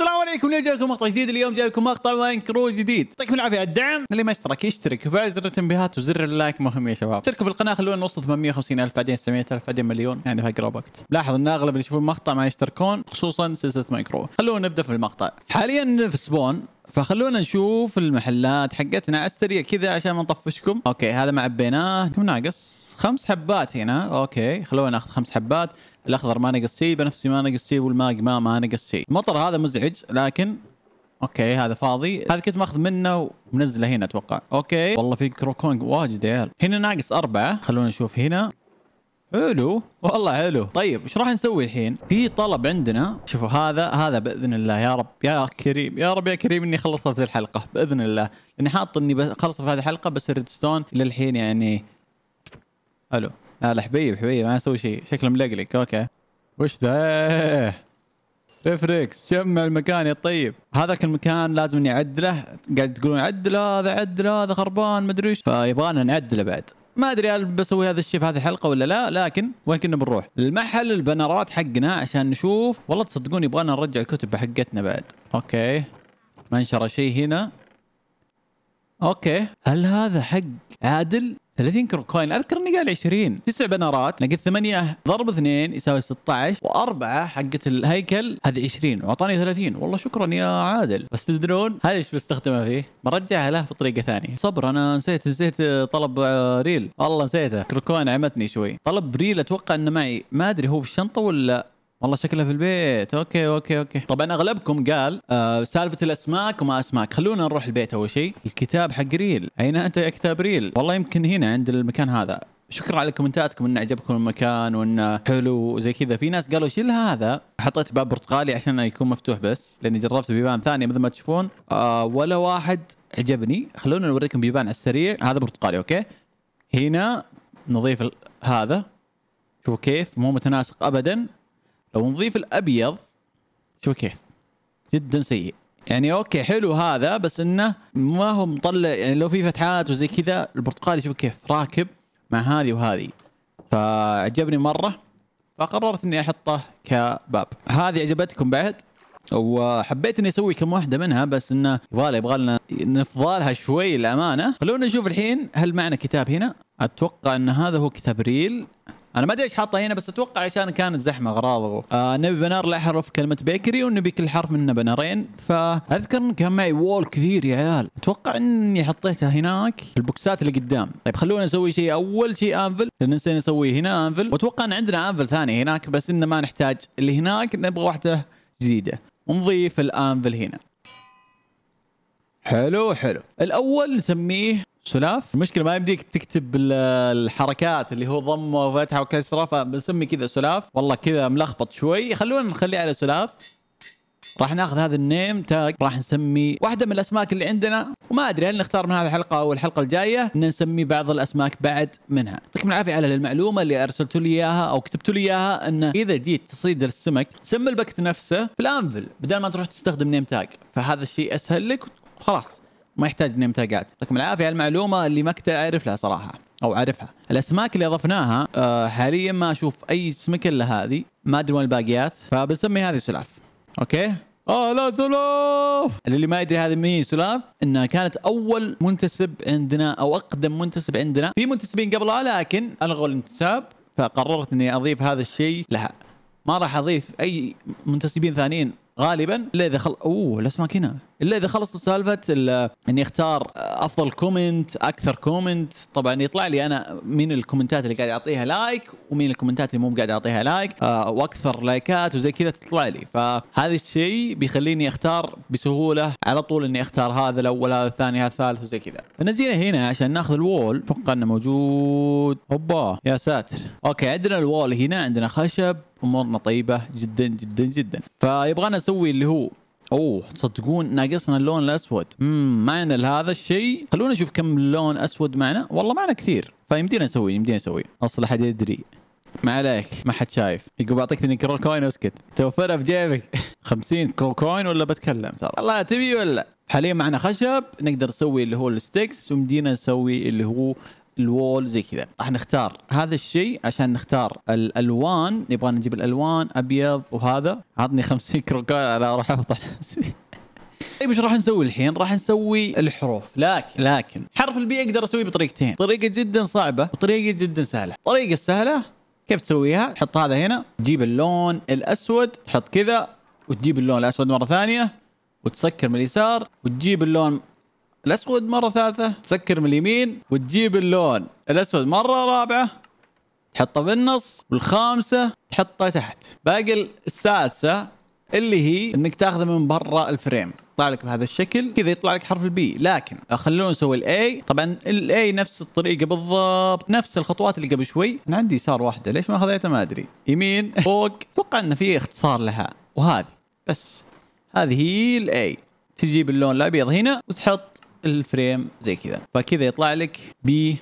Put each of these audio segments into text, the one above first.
السلام عليكم اليوم جايكم مقطع جديد اليوم جايكم مقطع ماين كرو جديد يعطيكم العافيه على الدعم اللي ما اشترك يشترك وفعل زر التنبيهات وزر اللايك مهم يا شباب اشتركوا في القناه خلونا نوصل 850 الف بعدين 700 الف بعدين مليون يعني في اقرب وقت لاحظ ان اغلب اللي يشوفون المقطع ما يشتركون خصوصا سلسله ماين كرو خلونا نبدا في المقطع حاليا في سبون فخلونا نشوف المحلات حقتنا على السريع كذا عشان ما نطفشكم اوكي هذا ما عبيناه كم ناقص خمس حبات هنا اوكي خلونا ناخذ خمس حبات الاخضر ما نقص شيء بنفسي ما نقص شيء والماج ما نقص شيء المطر هذا مزعج لكن اوكي هذا فاضي هذا كنت ماخذ منه ومنزله هنا اتوقع اوكي والله في كروكونج واجد يا عيال هنا ناقص اربعه خلونا نشوف هنا حلو والله حلو طيب ايش راح نسوي الحين في طلب عندنا شوفوا هذا هذا باذن الله يا رب يا كريم يا رب يا كريم اني خلصت هذه الحلقه باذن الله اني حاط اني بخلص في هذه الحلقه بس الريدستون للحين يعني الو لا لا حبيب حبيب ما اسوي شيء شكله ملقلق اوكي وش ذا ريفركس شمع المكان يا الطيب هذاك المكان لازم اني اعدله قاعد تقولون عدل هذا عدل هذا خربان ما ادري ايش فيبغانا نعدله بعد ما ادري هل بسوي هذا الشيء في هذه الحلقه ولا لا لكن وين كنا بنروح المحل البنرات حقنا عشان نشوف والله تصدقون يبغانا نرجع الكتب حقتنا بعد اوكي ما انشر شيء هنا اوكي هل هذا حق عادل 30 كوين اذكر اني قال 20 تسع بنرات لقيت 8 ضرب 2 يساوي 16 واربعه حقت الهيكل هذه 20 واعطاني 30 والله شكرا يا عادل بس تدرون هذا ايش بستخدمها فيه؟ برجعها له بطريقه ثانيه صبر انا نسيت نسيت طلب آه، ريل والله نسيته كروكوين عمتني شوي طلب ريل اتوقع انه معي ما ادري هو في الشنطه ولا والله شكلها في البيت اوكي اوكي اوكي طبعا اغلبكم قال آه سالفه الاسماك وما اسماك خلونا نروح البيت اول شيء الكتاب حق ريل اين انت يا كتاب ريل والله يمكن هنا عند المكان هذا شكرا على كومنتاتكم ان عجبكم المكان وانه حلو وزي كذا في ناس قالوا شيل هذا حطيت باب برتقالي عشان يكون مفتوح بس لاني جربت بيبان ثانيه مثل ما تشوفون آه ولا واحد عجبني خلونا نوريكم بيبان على السريع هذا برتقالي اوكي هنا نضيف هذا شوفوا كيف مو متناسق ابدا لو نضيف الابيض شو كيف جدا سيء يعني اوكي حلو هذا بس انه ما هو مطلع يعني لو في فتحات وزي كذا البرتقالي شوف كيف راكب مع هذه وهذه فعجبني مره فقررت اني احطه كباب هذه عجبتكم بعد وحبيت اني اسوي كم واحده منها بس انه يبغالي يبغالنا نفضالها شوي للامانه خلونا نشوف الحين هل معنى كتاب هنا اتوقع ان هذا هو كتاب ريل انا ما ادري ايش حاطه هنا بس اتوقع عشان كانت زحمه اغراض آه نبي بنار لاحرف كلمه بيكري ونبي كل حرف منه بنارين فاذكر ان كان معي وول كثير يا عيال اتوقع اني حطيتها هناك في البوكسات اللي قدام طيب خلونا نسوي شيء اول شيء انفل ننسى نسينا نسويه هنا انفل واتوقع ان عندنا انفل ثاني هناك بس انه ما نحتاج اللي هناك نبغى واحده جديده ونضيف الانفل هنا حلو حلو الاول نسميه سلاف المشكله ما يمديك تكتب الحركات اللي هو ضم وفتحه وكسره فبنسمي كذا سلاف والله كذا ملخبط شوي خلونا نخليه على سلاف راح ناخذ هذا النيم تاج راح نسمي واحدة من الأسماك اللي عندنا وما أدري هل نختار من هذه الحلقة أو الحلقة الجاية إن نسمي بعض الأسماك بعد منها يعطيكم العافية على المعلومة اللي أرسلتوا لي إياها أو كتبتوا لي إياها أن إذا جيت تصيد السمك سم البكت نفسه في الأنفل بدل ما تروح تستخدم نيم تاج فهذا الشيء أسهل لك خلاص ما يحتاج تاجات لكم العافيه المعلومه اللي ما كنت اعرف لها صراحه او عارفها الاسماك اللي اضفناها آه، حاليا ما اشوف اي سمك الا هذه ما ادري وين الباقيات فبنسمي هذه سلاف اوكي اه لا سلاف اللي ما يدري هذه مين سلاف انها كانت اول منتسب عندنا او اقدم منتسب عندنا في منتسبين قبلها لكن الغوا الانتساب فقررت اني اضيف هذا الشيء لها ما راح اضيف اي منتسبين ثانيين غالبا الا اذا خل... اوه الاسماك هنا الا اذا خلصت سالفه اني اختار افضل كومنت اكثر كومنت طبعا يطلع لي انا مين الكومنتات اللي قاعد اعطيها لايك ومين الكومنتات اللي مو قاعد اعطيها لايك آه واكثر لايكات وزي كذا تطلع لي فهذا الشيء بيخليني اختار بسهوله على طول اني اختار هذا الاول هذا الثاني هذا الثالث وزي كذا فنزيله هنا عشان ناخذ الوول اتوقع انه موجود اوبا يا ساتر اوكي عندنا الوول هنا عندنا خشب امورنا طيبه جدا جدا جدا فيبغانا نسوي اللي هو اوه تصدقون ناقصنا اللون الاسود امم معنا لهذا الشيء خلونا نشوف كم لون اسود معنا والله معنا كثير فيمدينا نسوي يمدينا نسوي اصلا احد يدري ما عليك ما حد شايف يقول بعطيك كرو كوين واسكت توفرها في جيبك 50 كرو كوين ولا بتكلم ترى الله تبي ولا حاليا معنا خشب نقدر نسوي اللي هو الستكس ومدينا نسوي اللي هو الوول زي كذا راح نختار هذا الشيء عشان نختار الالوان نبغى نجيب الالوان ابيض وهذا عطني 50 كروكال على اروح افضل طيب ايش راح نسوي الحين؟ راح نسوي الحروف، لكن لكن حرف البي اقدر اسويه بطريقتين، طريقة جدا صعبة وطريقة جدا سهلة، الطريقة السهلة كيف تسويها؟ تحط هذا هنا، تجيب اللون الاسود، تحط كذا وتجيب اللون الاسود مرة ثانية وتسكر من اليسار وتجيب اللون الاسود مره ثالثه تسكر من اليمين وتجيب اللون الاسود مره رابعه تحطه بالنص والخامسه تحطه تحت باقي السادسه اللي هي انك تاخذه من برا الفريم يطلع لك بهذا الشكل كذا يطلع لك حرف البي لكن خلونا نسوي الاي طبعا الاي نفس الطريقه بالضبط نفس الخطوات اللي قبل شوي انا عندي يسار واحده ليش ما خذيتها ما ادري يمين فوق اتوقع انه في اختصار لها وهذه بس هذه هي الاي تجيب اللون الابيض هنا وتحط الفريم زي كذا فكذا يطلع لك بي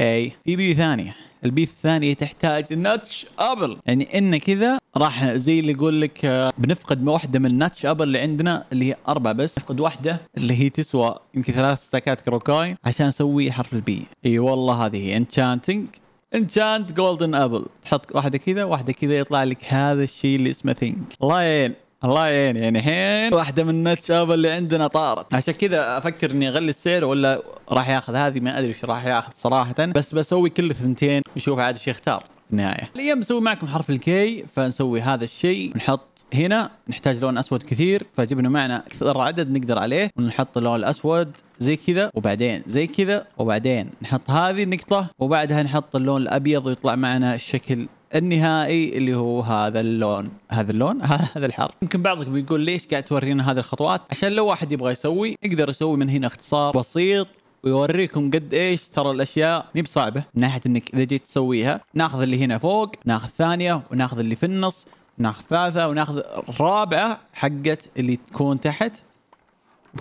اي في بي ثانيه البي الثانيه تحتاج ناتش ابل يعني ان كذا راح زي اللي يقول لك آه، بنفقد واحده من ناتش ابل اللي عندنا اللي هي اربعه بس نفقد واحده اللي هي تسوى يمكن ثلاث ستاكات كروكاين عشان اسوي حرف البي اي والله هذه هي انشانتنج انشانت جولدن ابل تحط واحده كذا واحده كذا يطلع لك هذا الشيء اللي اسمه ثينك الله يعين الله يعين يعني الحين واحده من النت اللي عندنا طارت عشان كذا افكر اني اغلي السعر ولا راح ياخذ هذه ما ادري ايش راح ياخذ صراحه بس بسوي كل ثنتين نشوف عاد ايش يختار النهايه اليوم بسوي معكم حرف الكي فنسوي هذا الشيء نحط هنا نحتاج لون اسود كثير فجبنا معنا اكثر عدد نقدر عليه ونحط اللون الاسود زي كذا وبعدين زي كذا وبعدين نحط هذه النقطه وبعدها نحط اللون الابيض ويطلع معنا الشكل النهائي اللي هو هذا اللون هذا اللون هذا الحر يمكن بعضكم بيقول ليش قاعد تورينا هذه الخطوات عشان لو واحد يبغى يسوي يقدر يسوي من هنا اختصار بسيط ويوريكم قد ايش ترى الاشياء مي بصعبه من ناحيه انك اذا جيت تسويها ناخذ اللي هنا فوق ناخذ ثانيه وناخذ اللي في النص ناخذ ثالثه وناخذ الرابعه حقت اللي تكون تحت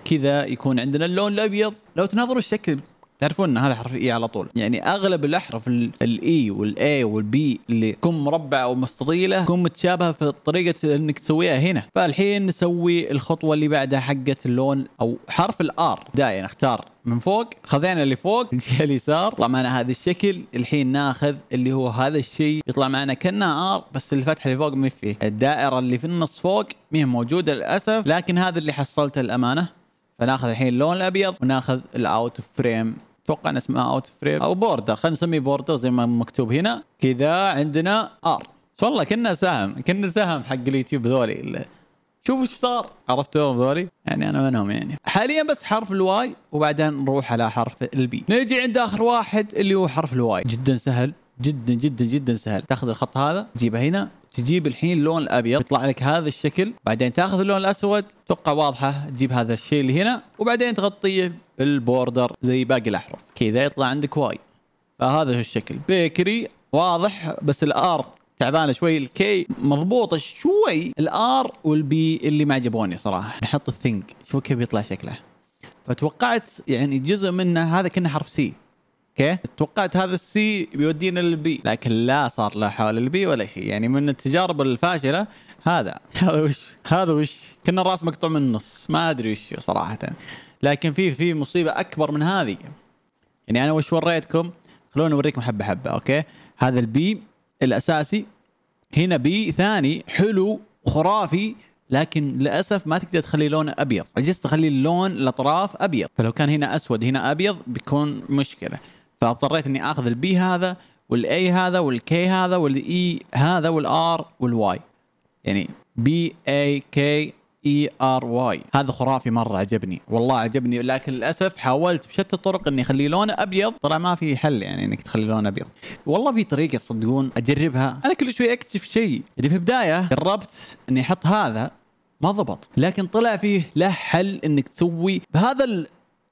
كذا يكون عندنا اللون الابيض لو تناظروا الشكل تعرفون ان هذا حرف اي e على طول يعني اغلب الاحرف الاي e والاي والبي اللي تكون مربعه او مستطيله تكون متشابهه في طريقه انك تسويها هنا فالحين نسوي الخطوه اللي بعدها حقه اللون او حرف الار دائما نختار من فوق خذينا اللي فوق الجهه اليسار طلع معنا هذا الشكل الحين ناخذ اللي هو هذا الشيء يطلع معنا كانه ار بس الفتحه اللي فوق ما فيه الدائره اللي في النص فوق ما موجوده للاسف لكن هذا اللي حصلته الامانه فناخذ الحين اللون الابيض وناخذ الاوت فريم اتوقع ان اسمها اوت فريم او بوردر خلينا نسميه بوردر زي ما مكتوب هنا كذا عندنا ار والله كنا سهم كنا سهم حق اليوتيوب ذولي شوف ايش صار عرفتوهم ذولي يعني انا منهم يعني حاليا بس حرف الواي وبعدين نروح على حرف البي نجي عند اخر واحد اللي هو حرف الواي جدا سهل جدا جدا جدا سهل تاخذ الخط هذا تجيبه هنا تجيب الحين اللون الابيض يطلع لك هذا الشكل بعدين تاخذ اللون الاسود توقع واضحه تجيب هذا الشيء اللي هنا وبعدين تغطيه بالبوردر زي باقي الاحرف كذا يطلع عندك واي فهذا هو الشكل بيكري واضح بس الار تعبانه شوي الكي مضبوطه شوي الار والبي اللي ما عجبوني صراحه نحط الثينك شوف كيف يطلع شكله فتوقعت يعني جزء منه هذا كنا حرف سي اوكي توقعت هذا السي بيودينا للبي لكن لا صار لا حول البي ولا شيء يعني من التجارب الفاشله هذا هذا وش هذا وش كنا الراس مقطوع من النص ما ادري وش صراحه لكن في في مصيبه اكبر من هذه يعني انا وش وريتكم خلوني اوريكم حبه حبه اوكي هذا البي الاساسي هنا بي ثاني حلو خرافي لكن للاسف ما تقدر تخلي لونه ابيض عجزت تخلي اللون الاطراف ابيض فلو كان هنا اسود هنا ابيض بيكون مشكله فاضطريت اني اخذ البي هذا والاي هذا والكي هذا والاي e هذا والار والواي يعني بي اي كي اي ار واي هذا خرافي مره عجبني والله عجبني لكن للاسف حاولت بشتى الطرق اني اخليه لونه ابيض طلع ما في حل يعني انك تخلي لونه ابيض والله في طريقه تصدقون اجربها انا كل شوي اكتشف شيء اللي يعني في البدايه جربت اني احط هذا ما ضبط لكن طلع فيه له حل انك تسوي بهذا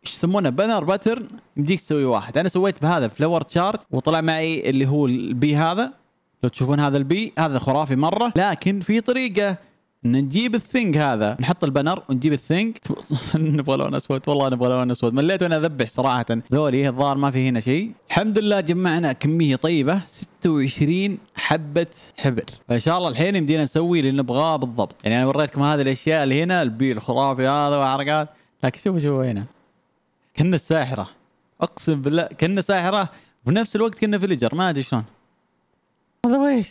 ايش يسمونه بانر باترن يمديك تسوي واحد انا سويت بهذا فلور تشارت وطلع معي اللي هو البي هذا لو تشوفون هذا البي هذا خرافي مره لكن في طريقه ان نجيب الثينج هذا نحط البانر ونجيب الثينج نبغى لون اسود والله نبغى لون اسود مليت وانا اذبح صراحه ذولي الظاهر ما في هنا شيء الحمد لله جمعنا كميه طيبه 26 حبه حبر فان شاء الله الحين يمدينا نسوي اللي نبغاه بالضبط يعني انا وريتكم هذه الاشياء اللي هنا البي الخرافي هذا وحركات لكن شوفوا شوفوا هنا كنا الساحره اقسم بالله كنا ساحره وفي نفس الوقت كنا فيليجر ما ادري شلون هذا ويش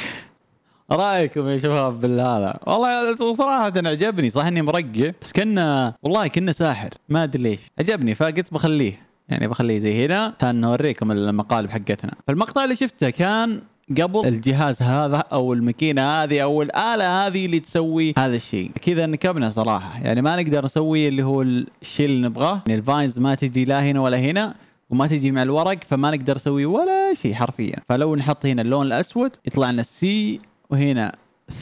رايكم يا شباب بالهذا والله صراحه عجبني صح اني مرقع بس كنا والله كنا ساحر ما ادري ليش عجبني فقلت بخليه يعني بخليه زي هنا عشان نوريكم المقالب حقتنا فالمقطع اللي شفته كان قبل الجهاز هذا او الماكينه هذه او الاله هذه اللي تسوي هذا الشيء كذا نكبنا صراحه يعني ما نقدر نسوي اللي هو الشيء اللي نبغاه يعني الفاينز ما تجي لا هنا ولا هنا وما تجي مع الورق فما نقدر نسوي ولا شيء حرفيا فلو نحط هنا اللون الاسود يطلع لنا السي وهنا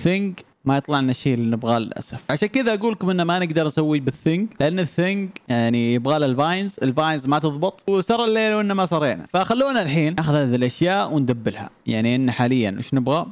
ثينج ما يطلع لنا الشيء اللي نبغاه للاسف عشان كذا اقول لكم انه ما نقدر نسوي بالثينج لان الثينج يعني يبغى له الفاينز الفاينز ما تضبط وسر الليل وانه ما سرينا فخلونا الحين ناخذ هذه الاشياء وندبلها يعني ان حاليا ايش نبغى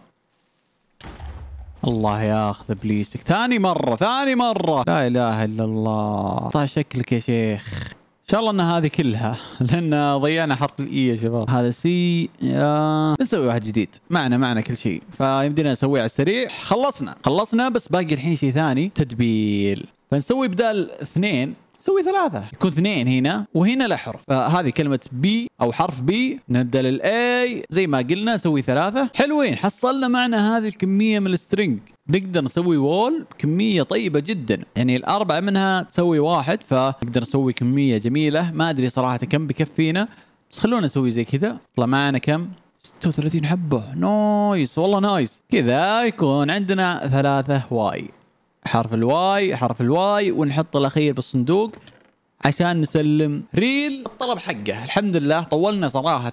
الله ياخذ ابليسك ثاني مره ثاني مره لا اله الا الله طيب شكلك يا شيخ ان شاء الله ان هذه كلها لان ضيعنا حرف الاي يا شباب هذا سي يا نسوي واحد جديد معنا معنا كل شيء فيمدينا نسويه على السريع خلصنا خلصنا بس باقي الحين شيء ثاني تدبيل فنسوي بدال اثنين سوي ثلاثه يكون اثنين هنا وهنا له حرف فهذه كلمه بي او حرف بي نبدل الاي زي ما قلنا سوي ثلاثه حلوين حصلنا معنا هذه الكميه من السترنج نقدر نسوي وول كميه طيبه جدا يعني الاربعه منها تسوي واحد فنقدر نسوي كميه جميله ما ادري صراحه كم بكفينا بس خلونا نسوي زي كذا طلع معنا كم 36 حبه نايس والله نايس كذا يكون عندنا ثلاثه واي حرف الواي حرف الواي ونحط الاخير بالصندوق عشان نسلم ريل الطلب حقه الحمد لله طولنا صراحه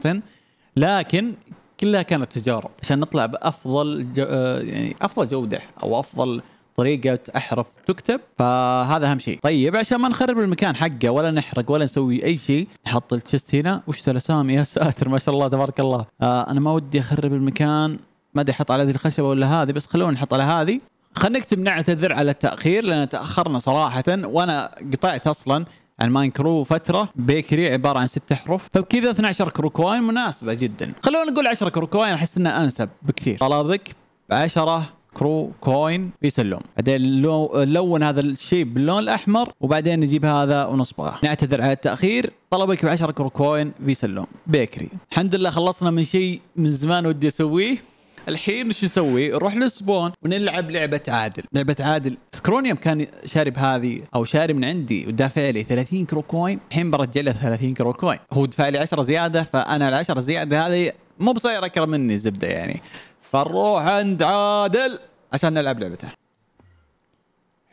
لكن كلها كانت تجارب عشان نطلع بافضل جو... آه، يعني افضل جوده او افضل طريقه احرف تكتب فهذا اهم شيء طيب عشان ما نخرب المكان حقه ولا نحرق ولا نسوي اي شيء نحط التشست هنا وش الاسامي يا ساتر ما شاء الله تبارك الله آه انا ما ودي اخرب المكان ما ادري احط على هذه الخشبه ولا هذه بس خلونا نحط على هذه خلينا نكتب نعتذر على التاخير لان تاخرنا صراحه وانا قطعت اصلا ماين كرو فتره بيكري عباره عن ست حروف فبكذا طيب 12 كرو كوين مناسبه جدا خلونا نقول 10 كرو كوين احس انه انسب بكثير طلبك 10 كرو كوين في سلوم بعدين نلون لون هذا الشيء باللون الاحمر وبعدين نجيب هذا ونصبغه نعتذر على التاخير طلبك ب 10 كرو كوين في سلوم بيكري الحمد لله خلصنا من شيء من زمان ودي اسويه الحين شو نسوي؟ نروح للسبون ونلعب لعبه عادل، لعبه عادل تذكرون يوم كان شارب هذه او شاري من عندي ودافع لي 30 كرو كوين، الحين برجع له 30 كرو كوين، هو دفع لي 10 زياده فانا ال 10 زياده هذه مو بصاير اكرم مني الزبده يعني. فنروح عند عادل عشان نلعب لعبته.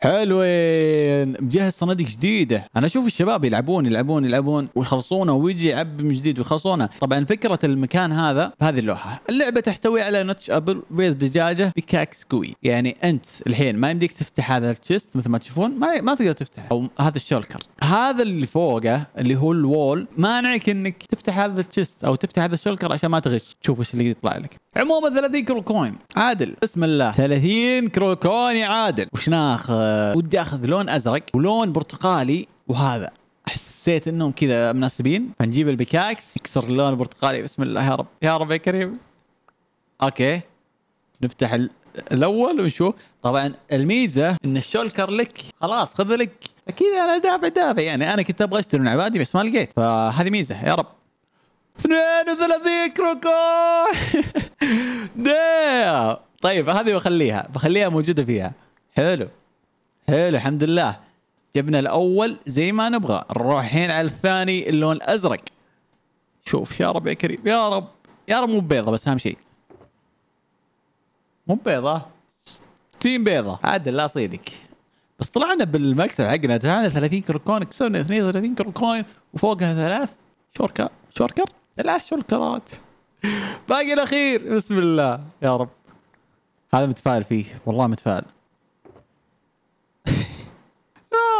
حلوين مجهز صناديق جديده انا اشوف الشباب يلعبون يلعبون يلعبون ويخلصونه ويجي يعبي من جديد ويخلصونه طبعا فكره المكان هذا بهذه اللوحه اللعبه تحتوي على نتش ابل بيض دجاجه بكاكس كوي يعني انت الحين ما يمديك تفتح هذا التشست مثل ما تشوفون ما, ما تقدر تفتح او هذا الشولكر هذا اللي فوقه اللي هو الوول مانعك انك تفتح هذا التشست او تفتح هذا الشولكر عشان ما تغش تشوف ايش اللي يطلع لك عموما 30 كرو كوين عادل بسم الله 30 كرو كوين يا عادل وش ناخذ ودي اخذ لون ازرق ولون برتقالي وهذا حسيت انهم كذا مناسبين فنجيب البكاكس نكسر اللون البرتقالي بسم الله يا رب يا رب يا كريم اوكي نفتح الاول ونشوف طبعا الميزه ان الشولكر لك خلاص خذ لك اكيد انا دافع دافع يعني انا كنت ابغى اشتري من عبادي بس ما لقيت فهذه ميزه يا رب 32 كروكو طيب هذه بخليها بخليها موجوده فيها حلو حلو الحمد لله جبنا الاول زي ما نبغى نروح الحين على الثاني اللون الازرق شوف يا رب يا كريم يا رب يا رب مو بيضة بس اهم شيء مو بيضة تيم بيضة عدل لا صيدك بس طلعنا بالمكسب حقنا طلعنا 30 كركون كسبنا 32 كركون وفوقها ثلاث شوركا شوركر ثلاث شوركرات باقي الاخير بسم الله يا رب هذا متفائل فيه والله متفائل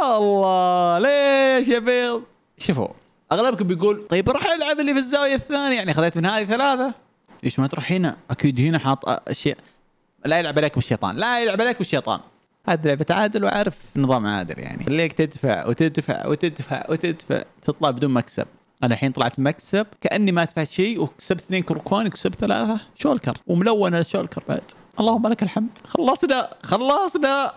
الله ليش يا بيض شوفوا اغلبكم بيقول طيب روح العب اللي في الزاويه الثانيه يعني خذيت من هذه ثلاثه ليش ما تروح هنا اكيد هنا حاط اشياء لا يلعب عليكم الشيطان لا يلعب عليكم الشيطان هذه لعبة عادل وعارف نظام عادل يعني خليك تدفع وتدفع وتدفع وتدفع تطلع بدون مكسب انا الحين طلعت مكسب كاني ما دفعت شيء وكسبت اثنين كروكون وكسبت ثلاثه شولكر وملونه شولكر بعد اللهم لك الحمد خلصنا خلصنا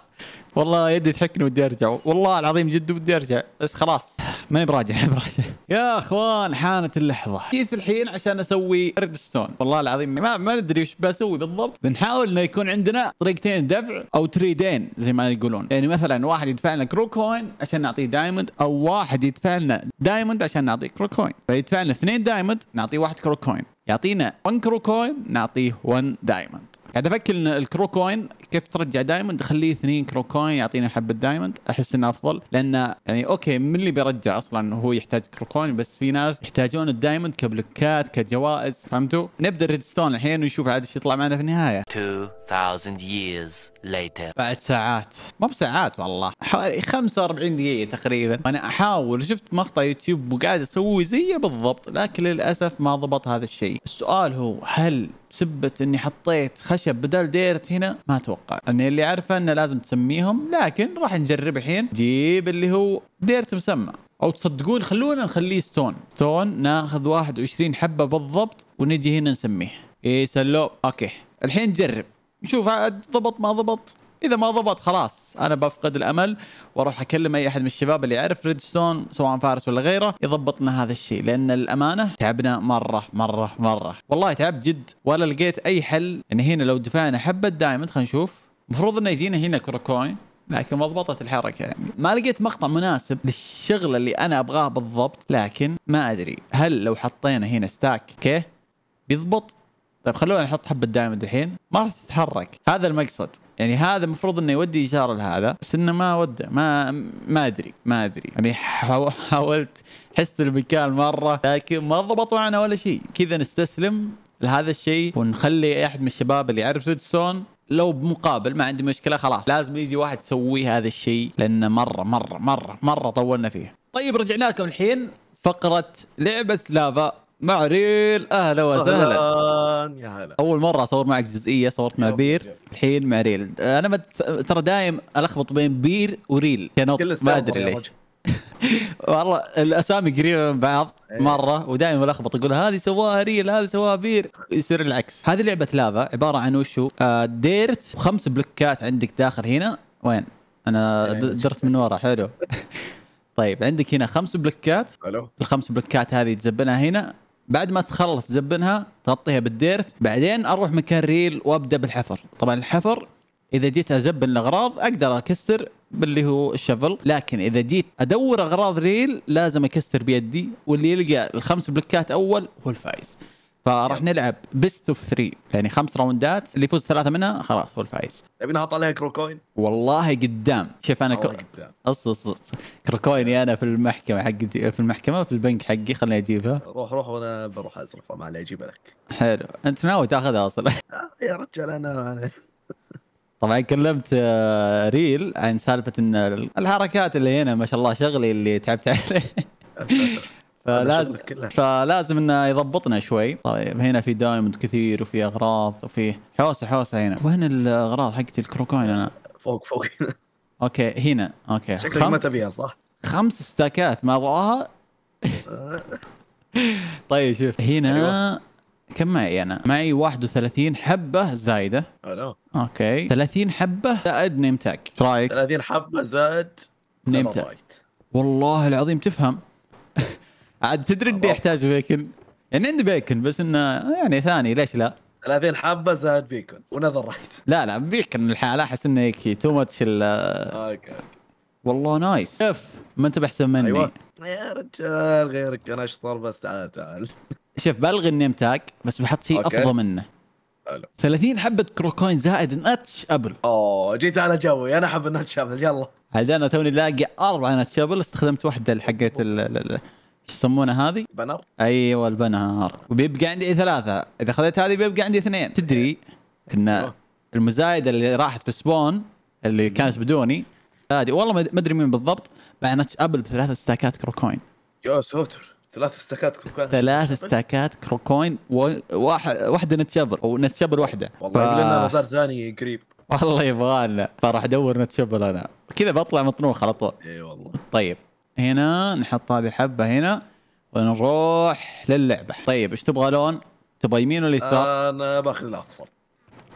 والله يدي تحكني ودي ارجع والله العظيم جد ودي ارجع بس خلاص ماني براجع براجع يا اخوان حانت اللحظه جيت الحين عشان اسوي ستون والله العظيم ما ما ندري ايش بسوي بالضبط بنحاول انه يكون عندنا طريقتين دفع او تريدين زي ما يقولون يعني مثلا واحد يدفع لنا كرو كوين عشان نعطيه دايموند او واحد يدفع لنا دايموند عشان نعطيه كرو كوين فيدفع لنا اثنين دايموند نعطيه واحد كرو كوين يعطينا 1 كرو كوين نعطيه 1 دايموند قاعد افكر ان الكرو كوين كيف ترجع دايموند خليه اثنين كرو كوين يعطيني حبه دايموند احس انه افضل لان يعني اوكي من اللي بيرجع اصلا هو يحتاج كرو كوين بس في ناس يحتاجون الدايموند كبلوكات كجوائز فهمتوا؟ نبدا الريد ستون الحين ونشوف عاد ايش يطلع معنا في النهايه 2000 years later بعد ساعات مو بساعات والله حوالي 45 دقيقه تقريبا انا احاول شفت مقطع يوتيوب وقاعد اسوي زيه بالضبط لكن للاسف ما ضبط هذا الشيء السؤال هو هل سبه اني حطيت خشب بدل ديرت هنا ما اتوقع اني اللي عارفه انه لازم تسميهم لكن راح نجرب الحين جيب اللي هو ديرت مسمى او تصدقون خلونا نخليه ستون ستون ناخذ 21 حبه بالضبط ونجي هنا نسميه اي سلو اوكي الحين نجرب نشوف عاد ضبط ما ضبط اذا ما ضبط خلاص انا بفقد الامل واروح اكلم اي احد من الشباب اللي يعرف ريدستون سواء فارس ولا غيره يضبط لنا هذا الشيء لان الامانه تعبنا مره مره مره والله تعبت جد ولا لقيت اي حل ان يعني هنا لو دفعنا حبه دايموند خلينا نشوف المفروض انه يجينا هنا كروكوين لكن ما ضبطت الحركه يعني ما لقيت مقطع مناسب للشغله اللي انا ابغاه بالضبط لكن ما ادري هل لو حطينا هنا ستاك اوكي بيضبط طيب خلونا نحط حبه دايموند الحين ما راح تتحرك هذا المقصد يعني هذا المفروض انه يودي اشاره لهذا بس انه ما ودى ما ما ادري ما ادري يعني حاولت حست المكان مره لكن ما ضبط معنا ولا شيء كذا نستسلم لهذا الشيء ونخلي احد من الشباب اللي يعرف ريدسون لو بمقابل ما عندي مشكله خلاص لازم يجي واحد يسوي هذا الشيء لانه مره مره مره مره طولنا فيه طيب رجعنا لكم الحين فقره لعبه لافا مع ريل اهلا وسهلا يا هلا اول مره اصور معك جزئيه صورت مع بير الحين مع ريل انا ترى دايم الخبط بين بير وريل كنط ما ادري ليش والله الاسامي قريبه من بعض إيه. مره ودائما الخبط اقول هذه سواها ريل هذه سواها بير يصير العكس هذه لعبه لافا عباره عن وشو آه، ديرت خمس بلوكات عندك داخل هنا وين انا يعني درت من ورا حلو طيب عندك هنا خمس بلوكات الخمس بلوكات هذه تزبلها هنا بعد ما تخلص تزبنها تغطيها بالديرت بعدين اروح مكان ريل وابدا بالحفر طبعا الحفر اذا جيت ازبن الاغراض اقدر اكسر باللي هو الشفل لكن اذا جيت ادور اغراض ريل لازم اكسر بيدي واللي يلقى الخمس بلوكات اول هو الفايز فراح نلعب بيست اوف 3 يعني خمس راوندات اللي يفوز ثلاثه منها خلاص هو الفايز تبي نحط عليها كروكوين والله قدام شوف انا قدام اص اص كروكويني انا في المحكمه حقتي في المحكمه في البنك حقي خليني اجيبها روح روح وانا بروح ازرفها ما علي اجيبها لك حلو انت ناوي تاخذها اصلا آه، يا رجال انا, أنا... طبعا كلمت آه، ريل عن سالفه ان الحركات اللي هنا ما شاء الله شغلي اللي تعبت عليه فلازم فلازم انه يضبطنا شوي طيب هنا في دايموند كثير وفي اغراض وفي حوسه حوسه هنا وين الاغراض حقت الكروكوين انا؟ فوق فوق هنا اوكي هنا اوكي شكلك ما تبيها صح؟ خمس ستاكات ما ابغاها طيب شوف هنا أيوة. كم معي انا؟ معي 31 حبه زايده الو اوكي 30 حبه زائد نيم تاك ايش رايك؟ 30 حبه زائد نيم تاك والله العظيم تفهم عاد تدري اني يحتاج بيكن يعني عندي بيكن بس انه يعني ثاني ليش لا 30 حبه زائد بيكن ونذر رايت لا لا بيكن الحالة احس انه هيك تو ماتش ال اوكي والله نايس شوف ما انت بحسن مني أيوة. يا رجال غيرك انا اشطر بس تعال تعال شوف بلغي النيم تاج بس بحط شيء افضل منه ألو. 30 حبه كروكوين زائد ناتش ابل اوه جيت على جوي انا احب الناتش ابل يلا عاد انا توني لاقي اربع ناتش ابل استخدمت واحده حقت يسمونها هذه؟ بنر ايوه البنر وبيبقى عندي ثلاثه اذا خذيت هذه بيبقى عندي اثنين تدري إيه. ان المزايده اللي راحت في سبون اللي كانت بدوني هذه والله ما ادري مين بالضبط بعنت ابل بثلاث ستاكات كروكوين يا ساتر ثلاث ستاكات كروكوين ثلاث ستاكات كروكوين واحد واحده نتشبل او نتشبل واحده والله ف... لنا مزار ثاني قريب والله يبغالنا فراح ادور نتشبل انا كذا بطلع مطنوخ على طول اي والله طيب هنا نحط هذه الحبه هنا ونروح للعبه طيب ايش تبغى لون تبغى يمين ولا يسار انا باخذ الاصفر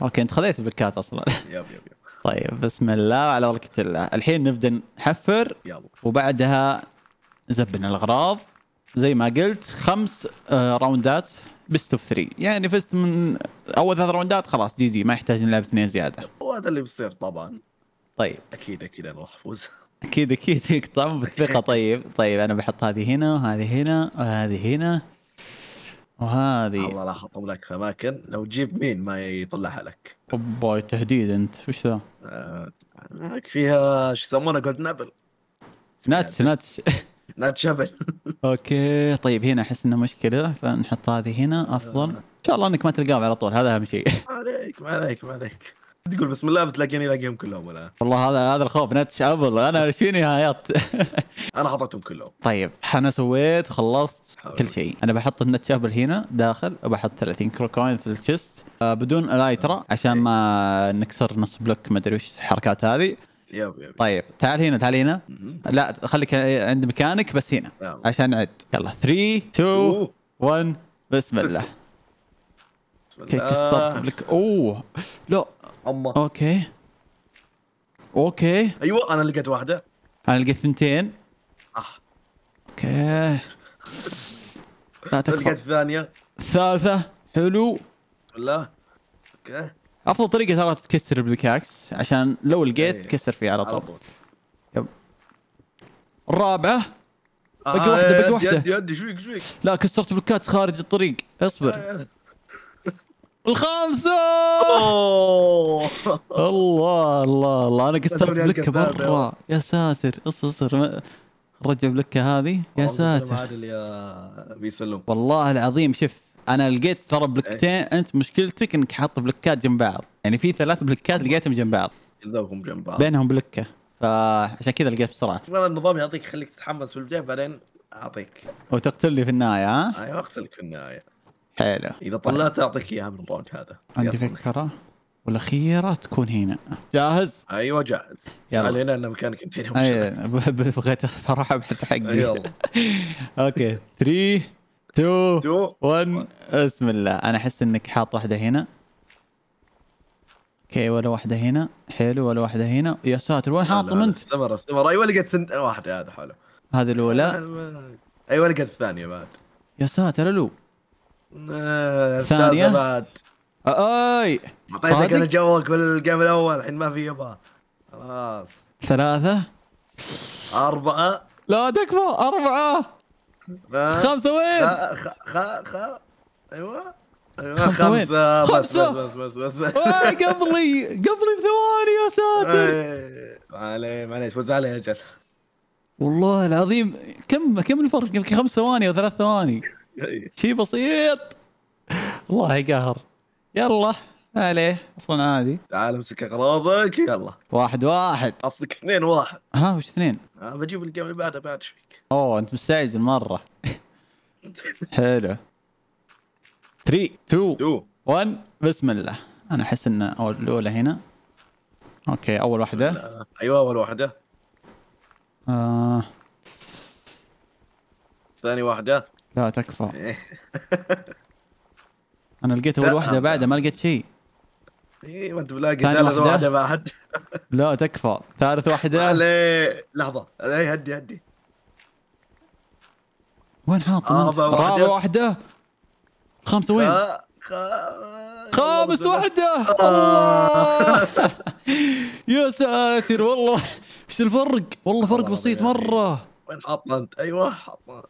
اوكي انت خذيت البكات اصلا يب يب يب طيب بسم الله وعلى بركه الله الحين نبدا نحفر يلا وبعدها زبنا الاغراض زي ما قلت خمس آه، راوندات بيست اوف ثري يعني فزت من اول ثلاث راوندات خلاص جي جي ما يحتاج نلعب اثنين زياده وهذا اللي بيصير طبعا طيب اكيد اكيد انا راح افوز اكيد اكيد يقطع بالثقه طيب طيب انا بحط هذه هنا وهذه هنا وهذه هنا وهذه الله لا خطب لك في اماكن لو تجيب مين ما يطلعها لك اوبا تهديد انت وش ذا؟ معك آه، فيها شو يسمونه جولد نابل ناتش ناتش ناتش شبل اوكي طيب هنا احس انه مشكله فنحط هذه هنا افضل آه. ان شاء الله انك ما تلقاه على طول هذا اهم شيء ما عليك ما عليك ما عليك تقول بسم الله بتلاقيني الاقيهم كلهم ولا والله هذا هذا الخوف نتش ابل انا ايش فيني نهايات انا حطيتهم كلهم طيب انا سويت وخلصت كل شيء انا بحط النتش ابل هنا داخل وبحط 30 كوين في الشست آه، بدون الايترا عشان ما نكسر نص بلوك ما ادري وش الحركات هذه يب يب طيب تعال هنا تعال هنا لا خليك عند مكانك بس هنا آه. عشان نعد يلا 3 2 1 بسم الله بسم الله كسرت لك اوه لا عمه اوكي اوكي ايوه انا لقيت واحده انا لقيت ثنتين اه اوكي لا تكفى لقيت الثانيه الثالثه حلو لا اوكي افضل طريقه ترى تكسر البيكاكس عشان لو لقيت إيه. تكسر فيه على طول الرابعة آه بقي واحده بقي واحده يدي يدي شويك شويك لا كسرت بلوكات خارج الطريق اصبر إيه. الخامسة الله الله الله انا قصرت بلكة مرة يا ساتر اصبر رجع بلكة هذه يا ساتر آه، والله العظيم شف انا لقيت ترى إيه. بلكتين انت مشكلتك انك حاط بلكات جنب بعض يعني في ثلاث بلكات لقيتهم جنب بعض كلهم جنب بعض بينهم بلكه فعشان كذا لقيت بسرعه والله النظام يعطيك يخليك تتحمس في البدايه بعدين اعطيك وتقتلني في النهايه ها؟ ايوه اقتلك في النهايه حلو اذا طيب. طلعت اعطيك اياها من الراوند هذا عندي فكره والاخيره تكون هنا جاهز؟ ايوه جاهز يلا علينا ان مكانك انت ايوه بغيت اروح ابحث حقي يلا أيوة اوكي 3 2 1 بسم الله انا احس انك حاط واحده هنا اوكي ولا واحده هنا حلو ولا واحده هنا يا ساتر وين حاطهم انت؟ استمر استمر ايوه لقيت ثنت... واحده هذا حلو هذه الاولى آه، ايوه لقيت الثانيه بعد يا ساتر الو آه، ثانية بعد اي اعطيتك انا جوك بالجيم الاول الحين ما في يبا خلاص ثلاثة أربعة لا تكفى أربعة خمسة وين؟ خ خ خ أيوه أيوة خمسة وين؟ بس, خمسة. بس بس بس بس, بس. قبلي قبلي بثواني يا ساتر معليش معليش فوز علي اجل والله العظيم كم كم الفرق يمكن خمس ثواني او ثلاث ثواني إيه. شيء بسيط الله يقهر يلا عليه اصلا عادي تعال امسك اغراضك يلا واحد واحد قصدك اثنين واحد ها وش اثنين؟ آه بجيب الجيم اللي بعده بعد ايش فيك؟ اوه انت مستعجل مره حلو 3 2 1 بسم الله انا احس ان اول الاولى هنا اوكي اول واحده ايوه اول واحده آه. ثاني واحده لا تكفى انا لقيت اول واحده بعدها ما لقيت شيء ايه ما انت ملاقي ثالث واحده بعد لا تكفى ثالث واحده لحظه اي هدي هدي وين حاط آه، رابع واحده خامسه وين؟ خامس واحدة آه. الله يا ساتر والله ايش الفرق والله فرق بسيط مره وين حاطه انت؟ ايوه حاطه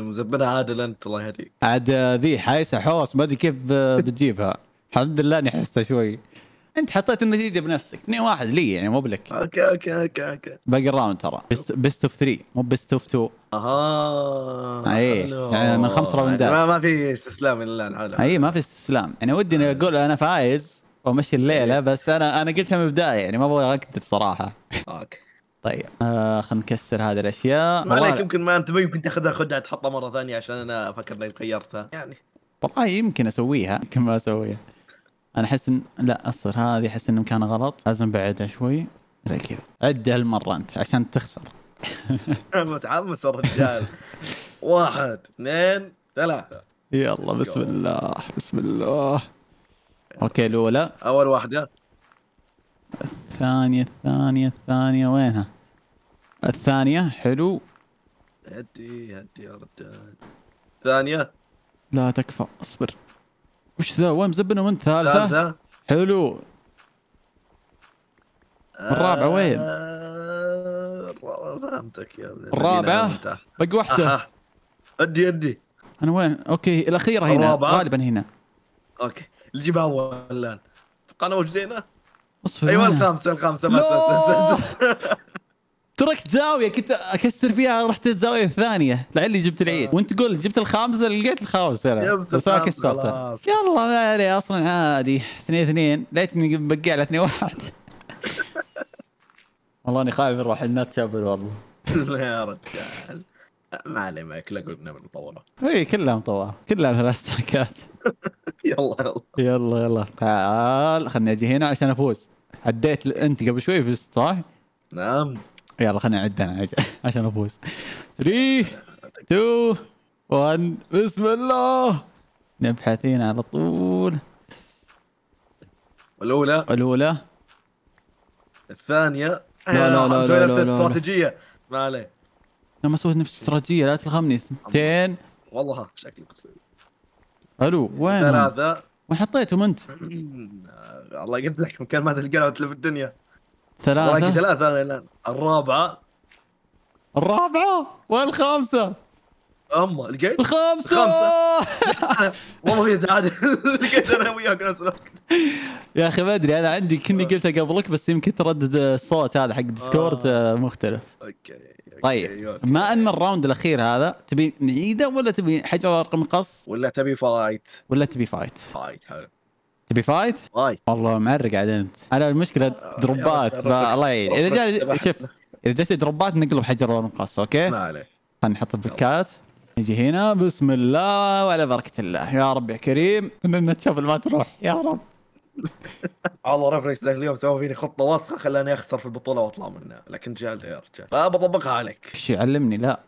مزبنه عادل انت الله يهديك عاد ذي حايسه حوس ما ادري كيف آه، بتجيبها الحمد لله اني حستها شوي انت حطيت النتيجه بنفسك 2 1 لي يعني مو بلك اوكي اوكي اوكي اوكي باقي الراوند ترى بيست, اوف 3 مو بيست اوف 2 اها اي يعني من خمس راوندات يعني ما, في استسلام الا العالم اي ما في استسلام يعني ودي اني اقول انا فايز ومشي الليله إيه. بس انا انا قلتها من البدايه يعني ما ابغى اكذب صراحه اوكي طيب آه خلينا نكسر هذه الاشياء ما عليك يمكن ما انتبه يمكن تاخذها خدعه تحطها مره ثانيه عشان انا افكر اني غيرتها يعني والله يمكن اسويها يمكن ما اسويها انا احس ان لا اصر هذه احس ان مكانها غلط لازم بعدها شوي زي كذا عد هالمره انت عشان تخسر متحمس الرجال واحد اثنين ثلاثة يلا بسم الله بسم الله اوكي الاولى اول واحدة الثانية الثانية الثانية وينها؟ الثانية حلو هدي هدي يا رجال ثانية لا تكفى اصبر وش ذا وين مزبنه من ثالثة؟ ثالثة حلو الرابعة وين؟ آه، فهمتك يا ابن الرابعة باقي واحدة ادي ادي انا وين؟ اوكي الاخيرة هنا الرابعة. غالبا هنا اوكي اللي جيبها اول الان اتوقع وجدينا اصبر ايوه الخامسة الخامسة بس بس بس تركت زاويه كنت اكسر فيها رحت الزاويه الثانيه لعلي جبت العيد آه. وانت تقول جبت الخامسه لقيت الخامس فعلا بس ما كسرته يلا ما عليه اصلا عادي اثنين اثنين ليتني بقي على اثنين واحد والله اني خايف نروح نتشابل والله يا رجال ما عليه ما كلها قلنا من مطوره اي كلها مطوره كلها ثلاث ساكات يلا يلا يلا يلا تعال خلني اجي هنا عشان افوز عديت انت قبل شوي فزت صح؟ نعم يلا خليني نعد انا عشان افوز 3 2 1 بسم الله نبحثين على طول الاولى الاولى الثانية لا لا لا آه، لا نفس الاستراتيجية ما عليه انا ما سويت نفس الاستراتيجية لا تلغمني اثنتين والله شكلك الو وين ثلاثة وين حطيتهم انت؟ الله يقلب مكان ما تلقاه في الدنيا ثلاثة باقي ثلاثة الآن الرابعة الرابعة الخامسة؟ أما لقيت الخامسة الخامسة والله في تعادل لقيت أنا وياك نفس الوقت يا أخي ما أدري أنا عندي كني آه. قلتها قبلك بس يمكن تردد الصوت هذا حق ديسكورد آه. آه، مختلف أوكي طيب أيوة. ما ان الراوند الاخير هذا تبي نعيده ولا تبي حجر رقم قص ولا تبي فايت ولا تبي فايت فايت حلو تبي فايت؟ فايت والله معرق عاد انت انا المشكله آه، دروبات الله يعين اذا جاء شوف اذا جت دروبات نقلب حجر ونقص اوكي؟ ما عليك خلينا نحط البكات نجي هنا بسم الله وعلى بركه الله يا رب يا كريم ان تشوف ما تروح يا رب والله ريفلكس ذاك اليوم سوى فيني خطه وسخه خلاني اخسر في البطوله واطلع منها لكن جالدها يا رجال فبطبقها عليك ايش علمني لا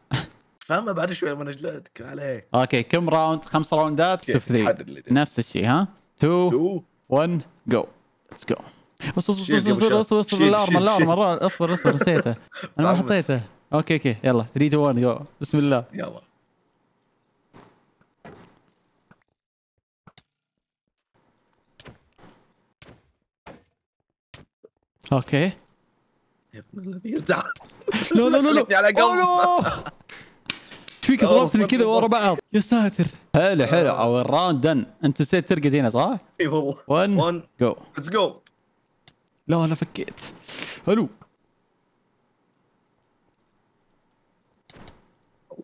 فاهم بعد شوي لما اجلدك عليك اوكي كم راوند خمس راوندات شوف ثري نفس الشيء ها 2 1 جو ليتس جو اصبر اصبر اصبر اصبر اصبر الارم الارم اصبر اصبر نسيته انا ما حطيته اوكي اوكي يلا 3 2 1 جو بسم الله يلا اوكي يا ابن الذين لا لا لا لا فيك ضربتني كذا ورا بعض يا ساتر حلو حلو او الراوند دن انت نسيت ترقد هنا صح؟ اي والله 1 جو ليتس جو لا انا فكيت حلو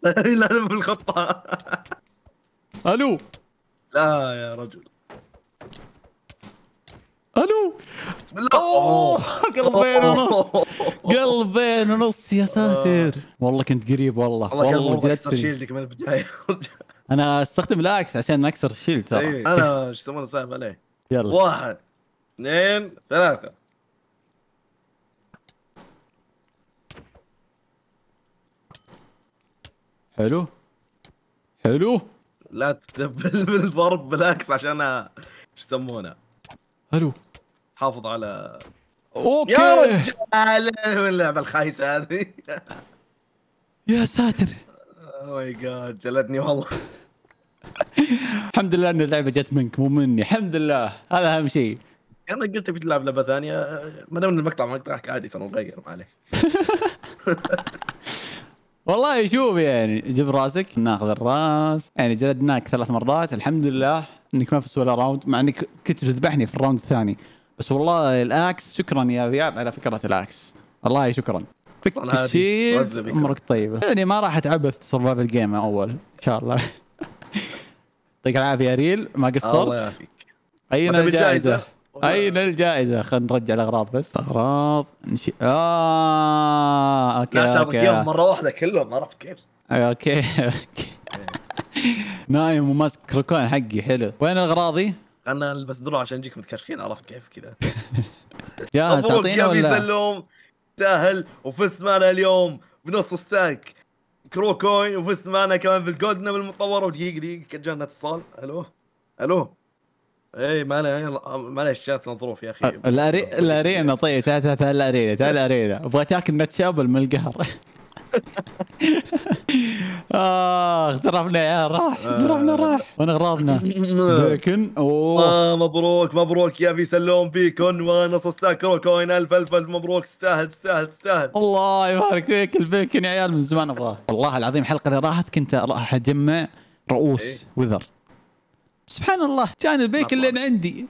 لا انا بالخطه الو لا يا رجل الو بسم الله اوه قلبين ونص قلبين ونص يا آه. ساتر والله كنت قريب والله والله اكسر شيلدك من البدايه انا استخدم الاكس عشان اكسر الشيلد ترى إيه، انا ايش يسمونه صعب عليه يلا واحد اثنين ثلاثه حلو حلو لا تدبل بالضرب بالاكس عشان ايش يسمونه حلو حافظ على اوكي يا رجال إيه اللعبه الخايسه هذه يا ساتر ماي oh جاد جلدني والله الحمد لله ان اللعبه جت منك مو مني الحمد لله هذا اهم شيء انا قلت ابي تلعب لعبه ثانيه ما دام المقطع مقطعك عادي ترى نغير ما عليك والله شوف يعني جيب راسك ناخذ الراس يعني جلدناك ثلاث مرات الحمد لله انك ما فزت ولا راوند مع انك كنت تذبحني في الراوند الثاني بس والله الاكس شكرا يا ذياب على فكره الاكس والله شكرا فكره كثير امورك طيبه يعني ما راح اتعبث سرفايف الجيم اول ان شاء الله يعطيك العافيه يا ريل ما قصرت الله يعافيك اين الجائزه؟ اين الجائزه؟ خلينا نرجع الاغراض بس اغراض نشي... اه اوكي لا اوكي اياهم مره واحده كلهم عرفت كيف؟ اوكي اوكي نايم وماسك ركوان حقي حلو وين اغراضي؟ انا البس درع عشان اجيك متكشخين عرفت كيف كذا يا تعطينا ولا سلوم تاهل وفزت معنا اليوم بنص ستاك كرو كوين وفزت معنا كمان بالجودنا بالمطور ودقيقه دقيقه جانا اتصال الو الو اي ما انا جاتنا ظروف يا اخي الارينا طيب تعال تعال الارينا تعال الارينا ابغى تاكل نتشابل من القهر اه زرفنا يا راح زرفنا آه. راح وين اغراضنا؟ لكن اوه آه، مبروك مبروك يا في سلوم بيكون وانا صستاكر كوين الف الف الف مبروك تستاهل تستاهل تستاهل الله يبارك فيك البيكن يا عيال من زمان ابغاه والله العظيم الحلقه اللي راحت كنت راح اجمع رؤوس إيه. وذر سبحان الله كان البيكن اللي عندي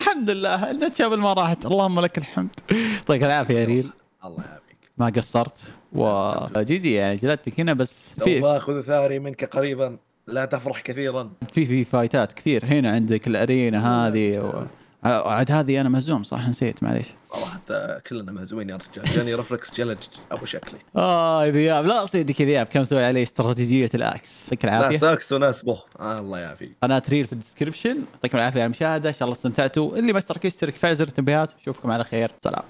الحمد لله النتشابل ما راحت اللهم لك الحمد يعطيك العافيه يا ريل الله يعافيك ما قصرت وجيجي يعني جلدتك هنا بس في سوف اخذ ثاري منك قريبا لا تفرح كثيرا في في فايتات كثير هنا عندك الارينا هذه و... عاد هذه انا مهزوم صح نسيت معليش والله حتى كلنا مهزومين يا رجال جاني رفلكس جلج ابو شكلي اه ذياب لا صيدك ذياب كم سوي عليه استراتيجيه الاكس يعطيك العافيه لا ساكس وناسبه آه الله يعافيك قناه ريل في الديسكربشن يعطيكم العافيه على المشاهده ان شاء الله استمتعتوا اللي ما اشترك يشترك فعل زر التنبيهات اشوفكم على خير سلام